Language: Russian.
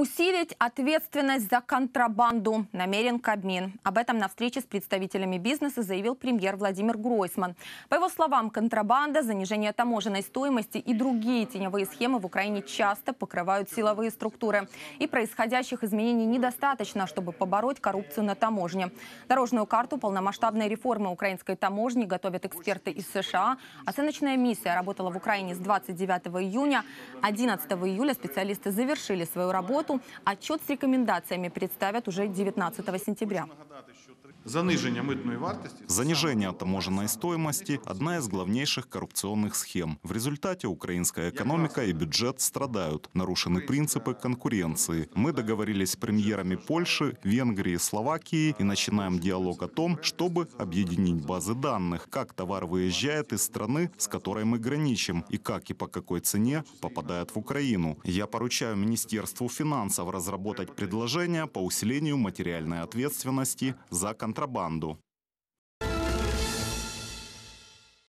Усилить ответственность за контрабанду намерен Кабмин. Об этом на встрече с представителями бизнеса заявил премьер Владимир Гройсман. По его словам, контрабанда, занижение таможенной стоимости и другие теневые схемы в Украине часто покрывают силовые структуры. И происходящих изменений недостаточно, чтобы побороть коррупцию на таможне. Дорожную карту полномасштабной реформы украинской таможни готовят эксперты из США. Оценочная миссия работала в Украине с 29 июня. 11 июля специалисты завершили свою работу зарплату. Отчет с рекомендациями представят уже 19 сентября. занижение таможенной стоимости – одна из главнейших коррупционных схем. В результате украинская экономика и бюджет страдают. Нарушены принципы конкуренции. Мы договорились с премьерами Польши, Венгрии, Словакии и начинаем диалог о том, чтобы объединить базы данных, как товар выезжает из страны, с которой мы граничим, и как и по какой цене попадает в Украину. Я поручаю Министерству финансов финансов разработать предложение по усилению материальной ответственности за контрабанду.